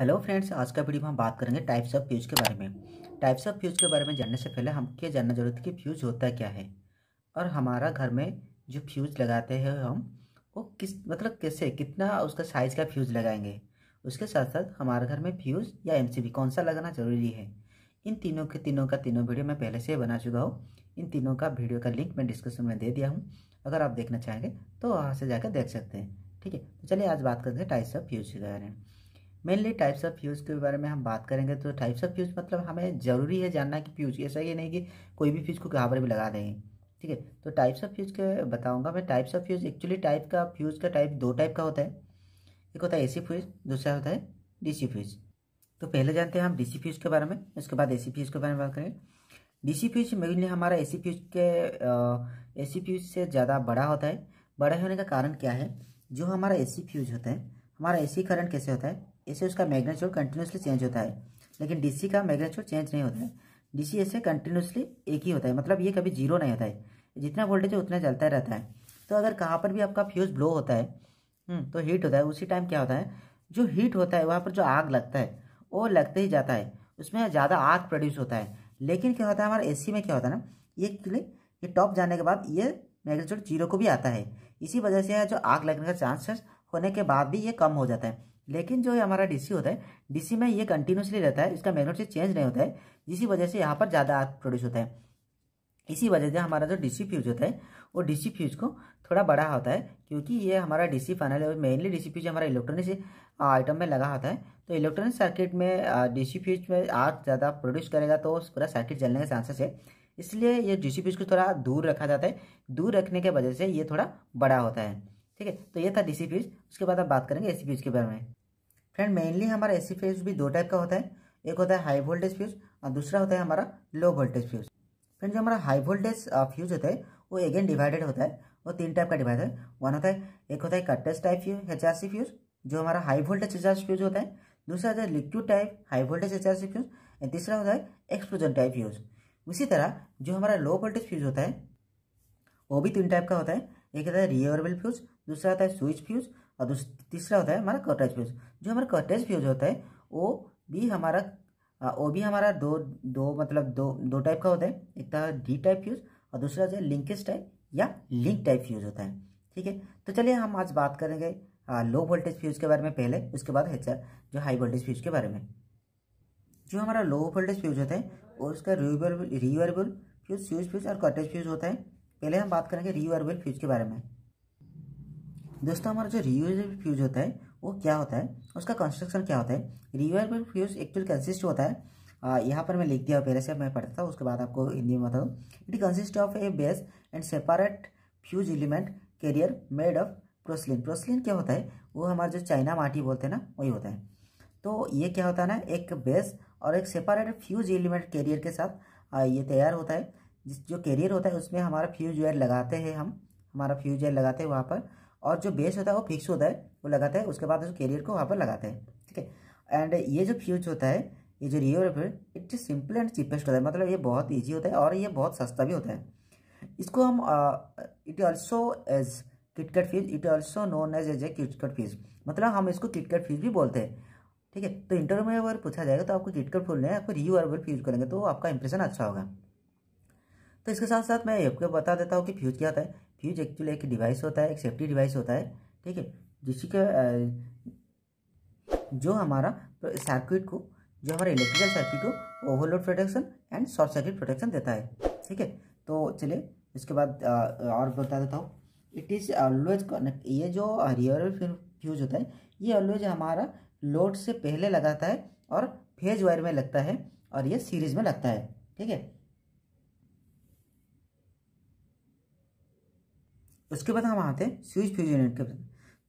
hello friends आज का video में हम बात करेंगे टाइप्स ऑफ फ्यूज़ के बारे में टाइप्स ऑफ फ्यूज़ के बारे में जानने से पहले हम क्या जानना जरूरत है कि फ्यूज़ होता क्या है और हमारा घर में जो फ्यूज़ लगाते हैं हम वो किस मतलब कैसे कितना उसका साइज़ का फ्यूज़ लगाएंगे उसके साथ साथ हमारे घर में फ्यूज़ या एम कौन सा लगाना ज़रूरी है इन तीनों के तीनों का तीनों वीडियो मैं पहले से ही बना चुका हूँ इन तीनों का वीडियो का लिंक मैं डिस्क्रिप्शन में दे दिया हूँ अगर आप देखना चाहेंगे तो वहाँ से जाकर देख सकते हैं ठीक है तो चलिए आज बात करते हैं टाइप्स ऑफ फ्यूज़ के बारे में मेनली टाइप्स ऑफ फ्यूज़ के बारे में हम बात करेंगे तो टाइप्स ऑफ फ्यूज़ मतलब हमें ज़रूरी है जानना कि फ्यूज़ ऐसा ये नहीं कि कोई भी फ्यूज़ को कहाँ पर भी लगा देंगे ठीक है तो टाइप्स ऑफ फ्यूज़ के बताऊंगा मैं types of fuse actually type का फ्यूज़ का टाइप दो टाइप का होता है एक होता है ए फ्यूज़ दूसरा होता है डीसी फ्यूज़ तो पहले जानते हैं हम डीसी फ्यूज़ के बारे में उसके बाद ए फ्यूज़ के बारे में बात करें डीसी फ्यूज मेनली हमारा ए फ्यूज के ए फ्यूज से ज़्यादा बड़ा होता है बड़ा होने का कारण क्या है जो हमारा ए फ्यूज होता है हमारा ए करंट कैसे होता है इससे उसका मैग्नेट्यूड कंटिन्यूसली चेंज होता है लेकिन डीसी का मैग्नेट्यूड चेंज नहीं होता है डीसी ऐसे कंटिन्यूसली एक ही होता है मतलब ये कभी जीरो नहीं होता है जितना वोल्टेज है उतना चलता रहता है तो अगर कहाँ पर भी आपका फ्यूज़ ब्लो होता है हम्म, तो हीट होता है उसी टाइम क्या होता है जो हीट होता है वहाँ पर जो आग लगता है वो लगते ही जाता है उसमें ज़्यादा आग प्रोड्यूस होता है लेकिन क्या होता है हमारे एसी में क्या होता है ना ये ये टॉप जाने के बाद ये मैग्नेट्यूड जीरो को भी आता है इसी वजह से जो आग लगने का चांसेस होने के बाद भी ये कम हो जाता है लेकिन जो हमारा डीसी होता है डीसी में ये कंटिन्यूसली रहता है इसका मैग्नेट चेंज नहीं होता है जिसी वजह से यहाँ पर ज़्यादा आग प्रोड्यूस होता है इसी वजह से हमारा जो डीसी फ्यूज होता है वो डीसी फ्यूज को थोड़ा बड़ा होता है क्योंकि ये हमारा डीसी फाइनल है मेनली डीसी फ्यूज हमारा इलेक्ट्रॉनिक आइटम में लगा होता है तो इलेक्ट्रॉनिक सर्किट में डीसी फ्यूज में आग ज़्यादा प्रोड्यूस करेगा तो पूरा सर्किट जलने के चांसेस है इसलिए ये डीसी फ्यूज को थोड़ा दूर रखा जाता है दूर रखने के वजह से ये थोड़ा बड़ा होता है ठीक है तो ये था डीसी फ्यूज उसके बाद आप बात करेंगे एसी फ्यूज के बारे में फ्रेंड मेनली हमारा एसी फ्यूज भी दो टाइप का होता है एक होता है हाई वोल्टेज फ्यूज और दूसरा होता है हमारा लो वोल्टेज फ्यूज फ्रेंड जो हमारा हाई वोल्टेज फ्यूज होता है वो अगेन डिवाइडेड होता है वो तीन टाइप का डिवाइड है वन होता है एक होता है cartridge type fuse H fuse जो हमारा हाई वोल्टेज एच फ्यूज होता है दूसरा होता है liquid type high voltage H fuse and तीसरा होता है एक्सप्लोजन टाइप फ्यूज उसी तरह जो हमारा लो वोल्टेज फ्यूज होता है वो भी तीन टाइप का होता है एक होता है रियरबल फ्यूज दूसरा होता है स्विच फ्यूज और तीसरा होता है हमारा कटेज फ्यूज जो हमारा कटेज फ्यूज होता है वो भी हमारा वो भी हमारा दो दो मतलब दो दो टाइप का होता है एक था डी टाइप फ्यूज और दूसरा होता है लिंकेज टाइप या लिंक टाइप फ्यूज होता है ठीक है तो चलिए हम आज बात करेंगे लो वोल्टेज फ्यूज के बारे में पहले उसके बाद है जो हाई वोल्टेज फ्यूज के बारे में जो हमारा लो वोल्टेज फ्यूज होता है उसका rewirable rewirable fuse switch fuse और कटेज फ्यूज होता है पहले हम बात करेंगे रीयूएबल फ्यूज के बारे में दोस्तों हमारा जो रीयूएबल फ्यूज होता है वो क्या होता है उसका कंस्ट्रक्शन क्या होता है रीयूएबल फ्यूज एक्चुअल कंसिस्ट होता है यहाँ पर मैं लिख दिया पहले से मैं पढ़ता था उसके बाद आपको हिंदी में बता दूँ it consist of a base and separate fuse element carrier made of porcelain porcelain क्या होता है वो हमारा जो चाइना माटी बोलते हैं ना वही होता है तो ये क्या होता है ना एक बेस और एक सेपरेट फ्यूज एलिमेंट कैरियर के साथ ये तैयार होता है जिस जो कैरियर होता है उसमें हमारा फ्यूज वायर लगाते हैं हम हमारा फ्यूज वायर लगाते हैं वहाँ पर और जो बेस होता है वो फिक्स होता है वो लगाते हैं उसके बाद उस कैरियर को वहाँ पर लगाते हैं ठीक है एंड ये जो फ्यूज होता है ये जो रियो फिर इट सिंपल एंड चीपेस्ट होता है मतलब ये बहुत ईजी होता है और ये बहुत सस्ता भी होता है इसको हम it also as kitkat fuse it also known as as a kitkat fuse मतलब हम इसको किटकट फीस भी बोलते हैं ठीक है तो इंटरव्यू में अगर पूछा जाएगा तो आपको किटकट फूल नहीं आपको रिवर्बल फीस करेंगे तो आपका इंप्रेशन अच्छा होगा तो इसके साथ साथ मैं आपको बता देता हूँ कि फ्यूज क्या होता है फ्यूज एक्चुअली एक डिवाइस होता है एक सेफ्टी डिवाइस होता है ठीक है जिसके जो हमारा सर्किट को जो हमारे इलेक्ट्रिकल सर्किट को overload protection and short circuit protection देता है ठीक है तो चलिए इसके बाद और बता देता हूँ इट इज़ ऑलवेज कनेक्ट ये जो रियर फ्यूज होता है ये ऑलवेज हमारा लोड से पहले लगाता है और फेज वायर में लगता है और ये सीरीज में लगता है ठीक है उसके बाद हम आते हैं स्विच फ्यूज यूनिट के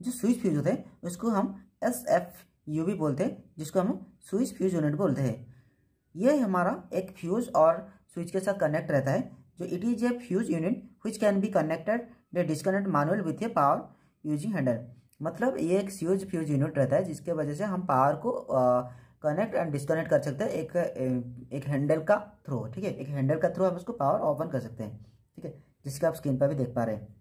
जो स्विच फ्यूज होते हैं उसको हम एस एफ यू भी बोलते हैं जिसको हम स्विच फ्यूज यूनिट बोलते हैं ये हमारा एक फ्यूज और स्विच के साथ कनेक्ट रहता है जो it is a fuse unit which can be connected the disconnect manual with a power using handle मतलब ये एक स्विच फ्यूज यूनिट रहता है जिसके वजह से हम पावर को कनेक्ट एंड डिस्कनेक्ट कर सकते हैं एक एक हैंडल का थ्रू ठीक है एक हैंडल का थ्रू हम उसको पावर ऑफ ऑन कर सकते हैं ठीक है जिसके आप स्क्रीन पर भी देख पा रहे हैं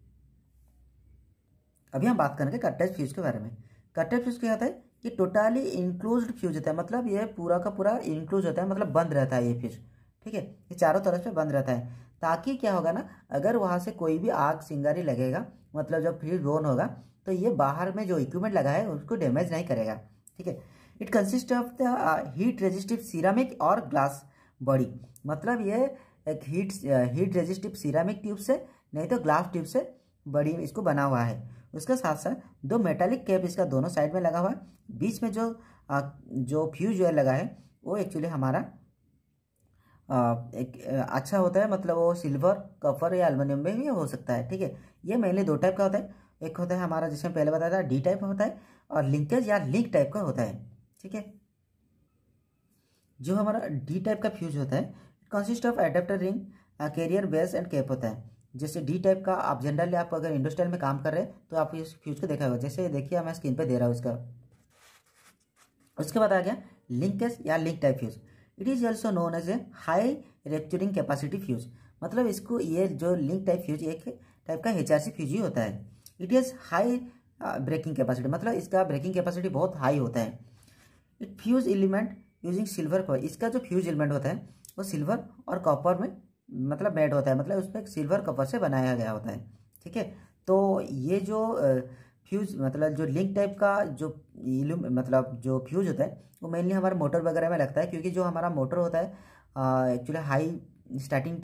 अभी हम बात करेंगे कट्टेज फ्यूज के बारे में कट्टेज फ्यूज क्या होता है कि टोटली इंक्लोज फ्यूज होता है मतलब ये पूरा का पूरा इंक्लोज होता है मतलब बंद रहता है ये फ्यूज ठीक है ये चारों तरफ से बंद रहता है ताकि क्या होगा ना अगर वहाँ से कोई भी आग सिंगारी लगेगा मतलब जब फ्यूज रोन होगा तो ये बाहर में जो इक्विपमेंट लगा है उसको डैमेज नहीं करेगा ठीक है it consist of the heat resistive ceramic और ग्लास बॉडी मतलब ये एक heat heat resistive ceramic tube से नहीं तो ग्लास ट्यूब से बड़ी इसको बना हुआ है उसके साथ साथ दो मेटालिक कैप इसका दोनों साइड में लगा हुआ है बीच में जो आ, जो फ्यूज जो लगा है वो एक्चुअली हमारा आ, एक, अच्छा होता है मतलब वो सिल्वर कफर या एल्युमिनियम में भी हो सकता है ठीक है ये मेनली दो टाइप का होता है एक होता है हमारा जिसमें पहले बताया था डी टाइप होता है और लिंकेज या लिंक टाइप का होता है ठीक है जो हमारा डी टाइप का फ्यूज होता है consist of adapter ring carrier base and cap होता है जैसे डी टाइप का आप जनरली आप अगर इंडस्ट्रियल में काम कर रहे हैं तो आप इस फ्यूज को देखा होगा जैसे देखिए मैं स्क्रीन पे दे रहा हूँ इसका उसके बाद आ गया लिंकेज या link type fuse it is also known as a high rupturing capacity fuse मतलब इसको ये जो लिंक टाइप फ्यूज एक टाइप का एच फ्यूज ही होता है it is high breaking capacity मतलब इसका ब्रेकिंग कैपेसिटी बहुत हाई होता है it fuse element using silver copper इसका जो फ्यूज एलिमेंट होता है वो सिल्वर और कॉपर में मतलब बेड होता है मतलब उसमें एक सिल्वर कपर से बनाया गया होता है ठीक है तो ये जो फ्यूज मतलब जो लिंक टाइप का जो इलूम मतलब जो फ्यूज होता है वो मेनली हमारे मोटर वगैरह में लगता है क्योंकि जो हमारा मोटर होता है एक्चुअली हाई स्टार्टिंग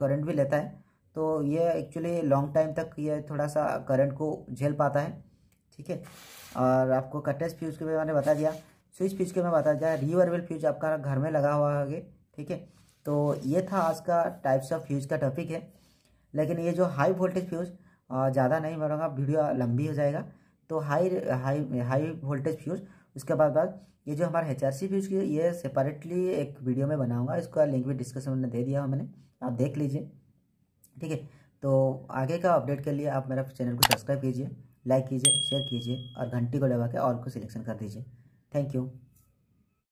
करंट भी लेता है तो ये एक्चुअली लॉन्ग टाइम तक ये थोड़ा सा करंट को झेल पाता है ठीक है और आपको कटेज फ्यूज के में बता दिया स्विच फ्यूज के में बता दिया रिवर्बल फ्यूज आपका घर में लगा हुआ है ठीक है तो ये था आज का टाइप्स ऑफ फ्यूज़ का टॉपिक है लेकिन ये जो हाई वोल्टेज फ्यूज़ ज़्यादा नहीं बनाऊँगा वीडियो लंबी हो जाएगा तो high high high voltage fuse उसके बाद बाद ये जो हमारा एच आर सी फ्यूज़ की ये सेपरेटली एक वीडियो में बनाऊँगा इसका लिंक भी डिस्क्रिप्शन में दे दिया हूँ मैंने आप देख लीजिए ठीक है तो आगे का अपडेट के लिए आप मेरा चैनल को सब्सक्राइब कीजिए लाइक कीजिए शेयर कीजिए और घंटी को लगा के और को सिलेक्शन कर दीजिए थैंक यू